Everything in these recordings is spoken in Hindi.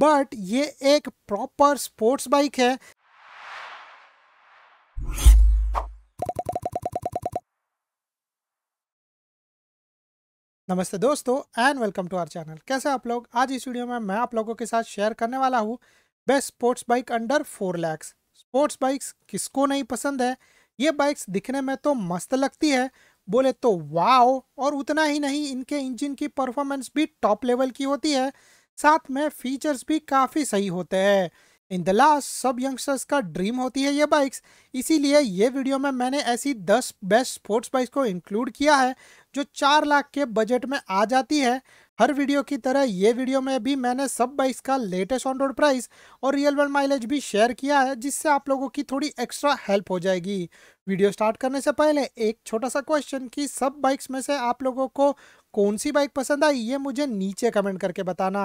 बट ये एक प्रॉपर स्पोर्ट्स बाइक है नमस्ते दोस्तों and welcome to our channel कैसे आप लोग आज इस वीडियो में मैं आप लोगों के साथ शेयर करने वाला हूँ best sports bike under four lakhs sports bikes किसको नहीं पसंद है ये बाइक्स दिखने में तो मस्त लगती है बोले तो वाओ और उतना ही नहीं इनके इंजन की परफॉर्मेंस भी टॉप लेवल की होती है साथ में फीचर्स भी काफ़ी सही होते हैं इन द लास्ट सब यंगस्टर्स का ड्रीम होती है ये बाइक्स इसीलिए ये वीडियो में मैंने ऐसी 10 बेस्ट स्पोर्ट्स बाइक्स को इंक्लूड किया है जो चार लाख के बजट में आ जाती है हर वीडियो की तरह ये वीडियो में भी मैंने सब बाइक्स का लेटेस्ट ऑन रोड प्राइस और रियल वर्ल्ड माइलेज भी शेयर किया है जिससे आप लोगों की थोड़ी एक्स्ट्रा हेल्प हो जाएगी वीडियो स्टार्ट करने से पहले एक छोटा सा क्वेश्चन कि सब बाइक्स में से आप लोगों को कौन सी बाइक पसंद आई ये मुझे नीचे कमेंट करके बताना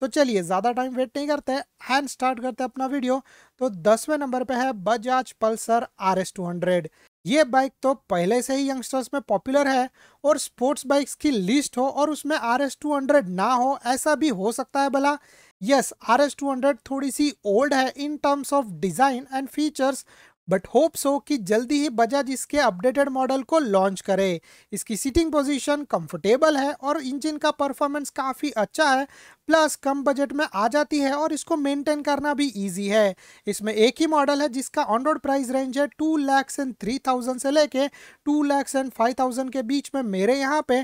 तो चलिए ज़्यादा टाइम वेट नहीं करते हैंड स्टार्ट करते अपना वीडियो तो दसवें नंबर पे है Bajaj Pulsar R S two hundred ये बाइक तो पहले से ही यंगस्टर्स में पॉपुलर है और स्पोर्ट्स बाइक्स की लिस्ट हो और उसमें आर एस टू हंड्रेड ना हो ऐसा भी हो सकता है भला यस आर एस टू हंड्रेड थोड़ी सी ओल्ड है in terms of design and features but hopes हो कि जल्दी ही बजाज इसके अपडेटेड मॉडल को लॉन्च करे इसकी सीटिंग पोजीशन कंफर्टेबल है और इंजन का परफॉर्मेंस काफ़ी अच्छा है प्लस कम बजट में आ जाती है और इसको मेंटेन करना भी इजी है इसमें एक ही मॉडल है जिसका ऑन रोड प्राइस रेंज है two lakhs and three thousand से लेके two lakhs and five thousand के बीच में मेरे यहाँ पे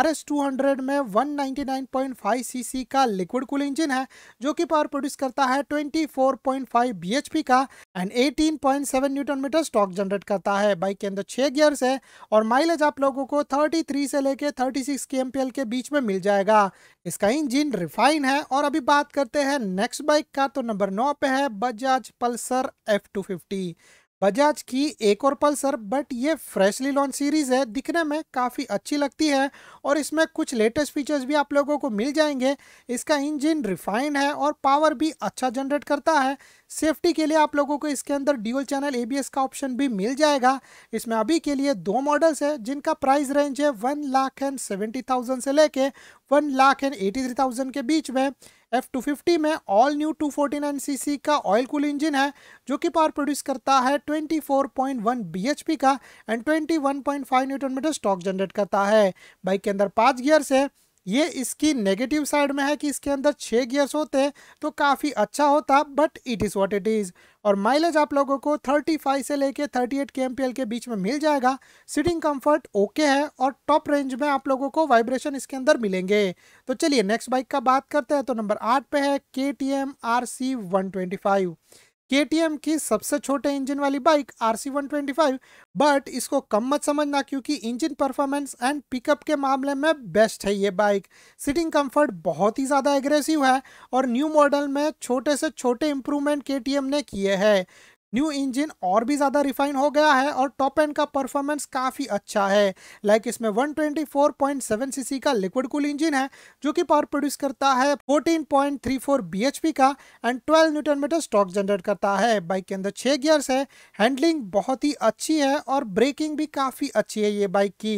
आर एस टू हंड्रेड में one ninety nine point five सी सी का लिक्विड कूल इंजन है जो कि पावर प्रोड्यूस करता है twenty four point five B H P का and eighteen point seven newton metre स्टॉक जनरेट करता है बाइक के अंदर छः गियर्स है और माइलेज आप लोगों को थर्टी थ्री से लेके thirty six K M P L के बीच में मिल जाएगा इसका इंजिन रिफाइन नाइन है और अभी बात करते हैं नेक्स्ट बाइक का तो नंबर नौ पे है Bajaj Pulsar F two fifty Bajaj की एक और पल्सर बट ये फ्रेशली लॉन्च सीरीज़ है दिखने में काफ़ी अच्छी लगती है और इसमें कुछ लेटेस्ट फीचर्स भी आप लोगों को मिल जाएंगे इसका इंजन रिफाइंड है और पावर भी अच्छा जनरेट करता है सेफ्टी के लिए आप लोगों को इसके अंदर ड्यूल चैनल एबीएस का ऑप्शन भी मिल जाएगा इसमें अभी के लिए दो मॉडल्स है जिनका प्राइस रेंज है one lakh and seventy thousand से लेके one lakh and eighty three thousand के बीच में एफ टू फिफ्टी में all new two forty nine c सी का ऑयल कूल इंजन है जो कि पावर प्रोड्यूस करता है twenty four point one B H P का and twenty one point five newton metre स्टॉक जनरेट करता है बाइक के अंदर पाँच गियर्स है ये इसकी नेगेटिव साइड में है कि इसके अंदर छः गियर्स होते हैं तो काफ़ी अच्छा होता but it is what it is और माइलेज आप लोगों को 35 से लेके 38 के के बीच में मिल जाएगा सीटिंग कंफर्ट ओके है और टॉप रेंज में आप लोगों को वाइब्रेशन इसके अंदर मिलेंगे तो चलिए नेक्स्ट बाइक का बात करते हैं तो नंबर आठ पे है K T M R C one twenty five के की सबसे छोटे इंजन वाली बाइक आर सी बट इसको कम मत समझना क्योंकि इंजन परफॉर्मेंस एंड पिकअप के मामले में बेस्ट है ये बाइक सिटिंग कंफर्ट बहुत ही ज़्यादा एग्रेसिव है और न्यू मॉडल में छोटे से छोटे इंप्रूवमेंट के ने किए हैं न्यू इंजन और भी ज़्यादा रिफाइन हो गया है और टॉप एंड का परफॉर्मेंस काफ़ी अच्छा है लाइक इसमें 124.7 सीसी का लिक्विड कूल इंजन है जो कि पावर प्रोड्यूस करता है 14.34 बीएचपी का एंड 12 न्यूटन मीटर स्टॉक जनरेट करता है बाइक के अंदर छः गियर्स है हैंडलिंग बहुत ही अच्छी है और ब्रेकिंग भी काफ़ी अच्छी है ये बाइक की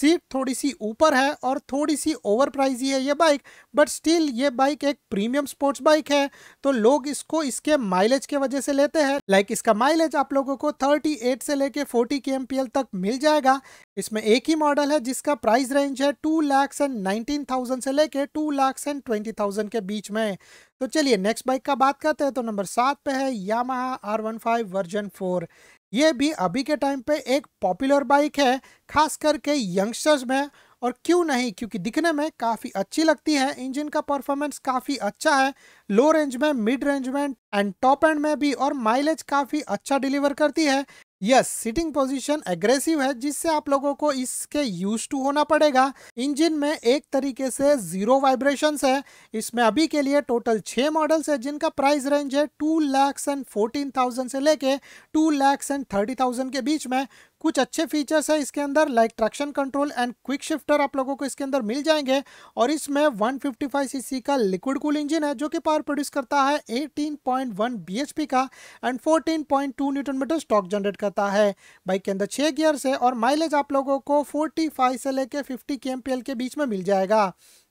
सीट थोड़ी सी ऊपर है और थोड़ी सी ओवर प्राइज ही है ये बाइक बट स्टिल ये बाइक एक प्रीमियम स्पोर्ट्स बाइक है तो लोग इसको इसके माइलेज के वजह से लेते हैं लाइक इसका माइलेज आप लोगों को 38 से लेके 40 के तक मिल जाएगा इसमें एक ही मॉडल है जिसका प्राइस रेंज है two lakhs and nineteen thousand से लेके two lakhs and twenty thousand के बीच में तो चलिए नेक्स्ट बाइक का बात करते हैं तो नंबर सात पे है Yamaha R one five version four ये भी अभी के टाइम पे एक पॉपुलर बाइक है खास करके यंगस्टर्स में और क्यों नहीं क्योंकि दिखने में काफ़ी अच्छी लगती है इंजन का परफॉर्मेंस काफ़ी अच्छा है लो रेंज में मिड रेंज में एंड टॉप एंड में भी और माइलेज काफ़ी अच्छा डिलीवर करती है यस सिटिंग पोजीशन एग्रेसिव है जिससे आप लोगों को इसके यूज टू होना पड़ेगा इंजन में एक तरीके से जीरो वाइब्रेशंस है इसमें अभी के लिए टोटल छः मॉडल्स है जिनका प्राइस रेंज है two lakhs and fourteen thousand से लेके two lakhs and thirty thousand के बीच में कुछ अच्छे फीचर्स है इसके अंदर like traction control and quick shifter आप लोगों को इसके अंदर मिल जाएंगे और इसमें 155 सीसी का लिक्विड कूल इंजन है जो कि पावर प्रोड्यूस करता है 18.1 बीएचपी का एंड 14.2 न्यूटन मीटर स्टॉक जनरेट करता है बाइक के अंदर छः गियर्स है और माइलेज आप लोगों को 45 से लेकर फिफ्टी के के बीच में मिल जाएगा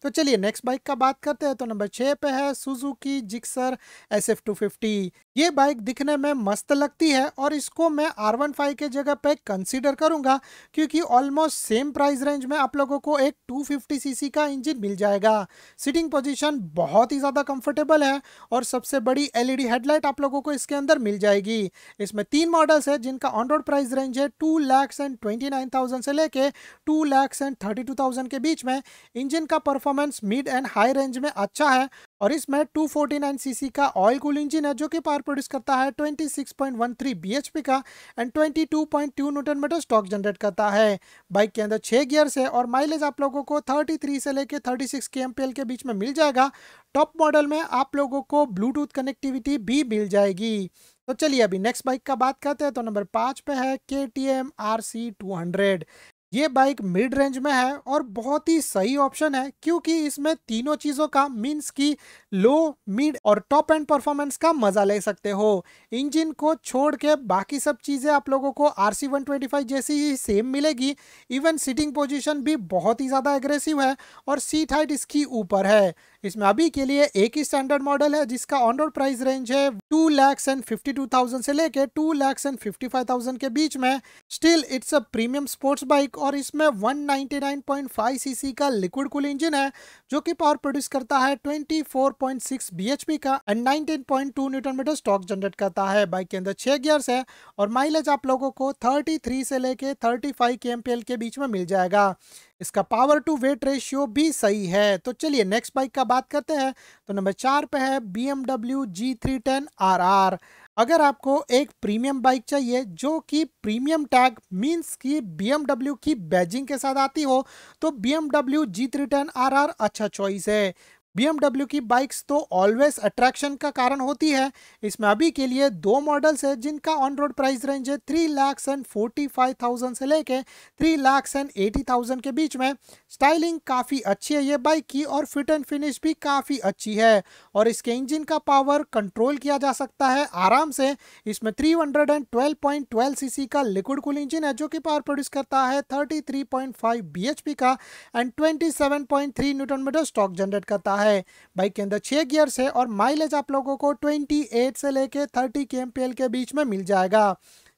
तो चलिए नेक्स्ट बाइक का बात करते हैं तो नंबर छः पे है Suzuki Gixxer S F two fifty ये बाइक दिखने में मस्त लगती है और इसको मैं आर वन फाइव के जगह पे कंस कंसीडर करूंगा क्योंकि ऑलमोस्ट सेम प्राइस रेंज में आप लोगों को एक 250 सीसी का इंजन मिल जाएगा सिटिंग पोजीशन बहुत ही ज़्यादा कंफर्टेबल है और सबसे बड़ी एलईडी हेडलाइट e आप लोगों को इसके अंदर मिल जाएगी इसमें तीन मॉडल्स है जिनका ऑन रोड प्राइस रेंज है two lakhs and twenty nine thousand से लेके two lakhs and thirty two thousand के बीच में इंजन का performance mid and high range में अच्छा है और इसमें 249 सीसी का ऑयल कूल इंजन है जो कि पावर प्रोड्यूस करता है 26.13 बीएचपी का एंड 22.2 न्यूटन मीटर स्टॉक जनरेट करता है बाइक के अंदर छः गियर्स है और माइलेज आप लोगों को 33 से लेकर 36 के एमपीएल के बीच में मिल जाएगा टॉप मॉडल में आप लोगों को ब्लूटूथ कनेक्टिविटी भी मिल जाएगी तो चलिए अभी नेक्स्ट बाइक का बात करते हैं तो नंबर पाँच पे है K T M R C two hundred ये बाइक मिड रेंज में है और बहुत ही सही ऑप्शन है क्योंकि इसमें तीनों चीज़ों का मीन्स की लो मिड और टॉप एंड परफॉर्मेंस का मजा ले सकते हो इंजन को छोड़ के बाकी सब चीज़ें आप लोगों को आर सी जैसी ही सेम मिलेगी इवन सीटिंग पोजिशन भी बहुत ही ज़्यादा एग्रेसिव है और सीट हाइट इसकी ऊपर है इसमें अभी के लिए एक ही स्टैंडर्ड मॉडल है जिसका ऑन रोड प्राइस रेंज है two lakhs and fifty two thousand से लेके two lakhs and fifty five thousand के बीच में still it's a premium sports bike और इसमें one ninety nine point five सी सी का लिक्विड कूल इंजन है जो कि पावर प्रोड्यूस करता है twenty four point six B H P का and nineteen point two newton metre स्टॉक जनरेट करता है बाइक के अंदर छह गियर्स है और माइलेज आप लोगों को थर्टी थ्री से लेके thirty five K M P L के बीच में मिल जाएगा इसका पावर टू वेट रेशियो भी सही है तो चलिए नेक्स्ट बाइक का बात करते हैं तो नंबर चार पे है B M W G three ten R R अगर आपको एक प्रीमियम बाइक चाहिए जो कि प्रीमियम टैग मींस कि बीएमडब्ल्यू की बैजिंग के साथ आती हो तो B MW G three ten R R अच्छा चॉइस है BMW की बाइक्स तो ऑलवेज अट्रैक्शन का कारण होती है इसमें अभी के लिए दो मॉडल्स है जिनका ऑन रोड प्राइस रेंज है three lakhs and forty five thousand से लेके three lakhs and eighty thousand के बीच में स्टाइलिंग काफ़ी अच्छी है ये बाइक की और फिट एंड फिनिश भी काफ़ी अच्छी है और इसके इंजन का पावर कंट्रोल किया जा सकता है आराम से इसमें three hundred and twelve point twelve C का लिक्विड कूल इंजन है जो कि पावर प्रोड्यूस करता है thirty three point five B H P का and twenty seven point three newton metre स्टॉक जनरेट करता है है बाइक के अंदर छः गियर्स है और माइलेज आप लोगों को 28 से लेके 30 के एम के बीच में मिल जाएगा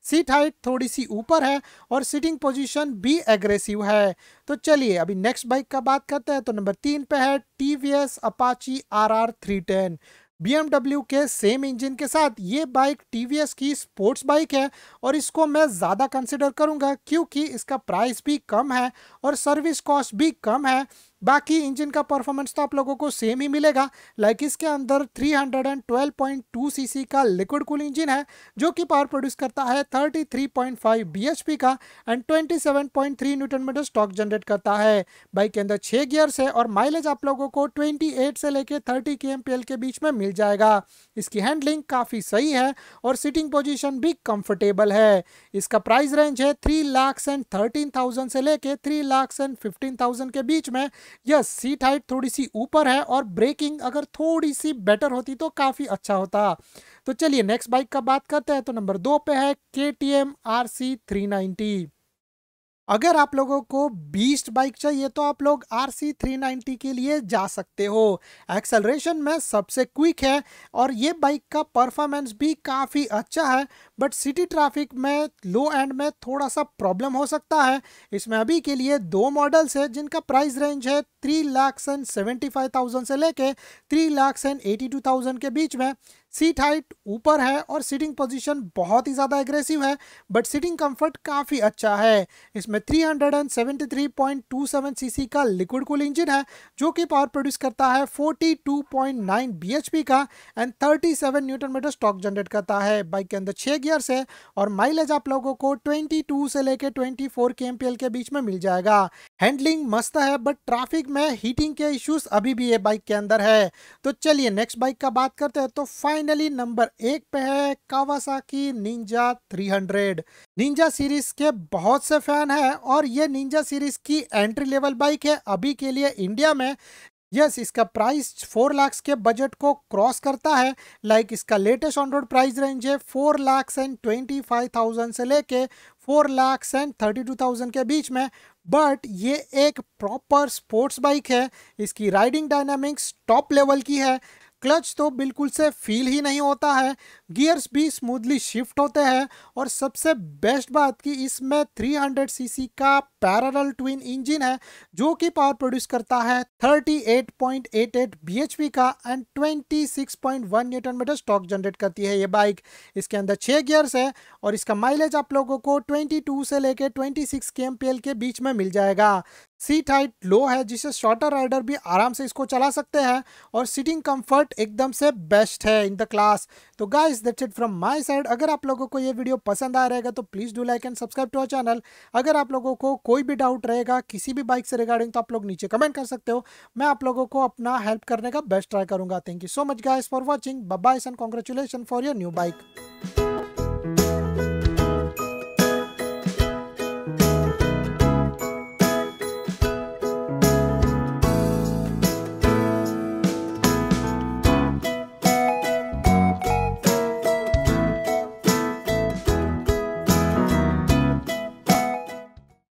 सीट हाइट थोड़ी सी ऊपर है और सीटिंग पोजीशन भी एग्रेसिव है तो चलिए अभी नेक्स्ट बाइक का बात करते हैं तो नंबर तीन पे है T V S Apache R R three ten BMW के सेम इंजन के साथ ये बाइक TVS की स्पोर्ट्स बाइक है और इसको मैं ज़्यादा कंसिडर करूँगा क्योंकि इसका प्राइस भी कम है और सर्विस कॉस्ट भी कम है बाकी इंजन का परफॉर्मेंस तो आप लोगों को सेम ही मिलेगा लाइक इसके अंदर 312.2 सीसी का लिक्विड कूल इंजन है जो कि पावर प्रोड्यूस करता है 33.5 बीएचपी का एंड 27.3 न्यूटन मीटर स्टॉक जनरेट करता है बाइक के अंदर छः गियर्स है और माइलेज आप लोगों को 28 से लेके 30 के एम के बीच में मिल जाएगा इसकी हैंडलिंग काफ़ी सही है और सीटिंग पोजिशन भी कम्फर्टेबल है इसका प्राइस रेंज है three lakh and thirteen thousand से लेके three lakh and fifteen thousand के बीच में यस सीट हाइट थोड़ी सी ऊपर है और ब्रेकिंग अगर थोड़ी सी बेटर होती तो काफ़ी अच्छा होता तो चलिए नेक्स्ट बाइक का बात करते हैं तो नंबर दो पे है K T M R C three ninety अगर आप लोगों को बीस्ट बाइक चाहिए तो आप लोग आर सी थ्री नाइन्टी के लिए जा सकते हो एक्सेलरेशन में सबसे क्विक है और ये बाइक का परफॉर्मेंस भी काफ़ी अच्छा है बट सिटी ट्रैफिक में लो एंड में थोड़ा सा प्रॉब्लम हो सकता है इसमें अभी के लिए दो मॉडल्स है जिनका प्राइस रेंज है three lakh and seventy five thousand से लेके three lakh and eighty two thousand के बीच में सीट हाइट ऊपर है और सीटिंग पोजीशन बहुत ही ज़्यादा एग्रेसिव है बट सीटिंग कंफर्ट काफ़ी अच्छा है इसमें 373.27 सीसी का लिक्विड कूल इंजन है जो कि पावर प्रोड्यूस करता है 42.9 बीएचपी का एंड 37 न्यूटन मीटर स्टॉक जनरेट करता है बाइक के अंदर छः गियर्स है और माइलेज आप लोगों को ट्वेंटी से लेकर फोर के के बीच में मिल जाएगा हैंडलिंग मस्त है बट ट्रैफिक में हीटिंग के इश्यूज अभी भी ये बाइक के अंदर है तो चलिए नेक्स्ट बाइक का बात करते हैं तो फाइनली नंबर एक पे है कावासाकी निंजा 300 निंजा सीरीज के बहुत से फैन हैं और ये निंजा सीरीज की एंट्री लेवल बाइक है अभी के लिए इंडिया में यस yes, इसका प्राइस फोर लाख के बजट को क्रॉस करता है लाइक like इसका latest on road price range है four lakh and twenty five thousand से लेके four lakh and thirty two thousand के बीच में बट ये एक प्रॉपर स्पोर्ट्स बाइक है इसकी राइडिंग डायनामिक्स टॉप लेवल की है क्लच तो बिल्कुल से फील ही नहीं होता है गियर्स भी स्मूथली शिफ्ट होते हैं और सबसे बेस्ट बात कि इसमें 300 सीसी का पैरल ट्विन इंजन है जो कि पावर प्रोड्यूस करता है 38.88 बीएचपी का एंड 26.1 न्यूटन मीटर स्टॉक जनरेट करती है ये बाइक इसके अंदर छः गियर्स है और इसका माइलेज आप लोगों को ट्वेंटी से लेकर ट्वेंटी के के बीच में मिल जाएगा सीट हाइट लो है जिसे शॉर्टर राइडर भी आराम से इसको चला सकते हैं और सीटिंग कंफर्ट एकदम से बेस्ट है इन द क्लास तो guys that's it from my side अगर आप लोगों को ये वीडियो पसंद आ रहेगा तो please do like and subscribe to our channel अगर आप लोगों को कोई भी डाउट रहेगा किसी भी बाइक से रिगार्डिंग तो आप लोग नीचे कमेंट कर सकते हो मैं आप लोगों को अपना हेल्प करने का बेस्ट ट्राई करूंगा thank you so much guys for watching bye bye and congratulation for your new bike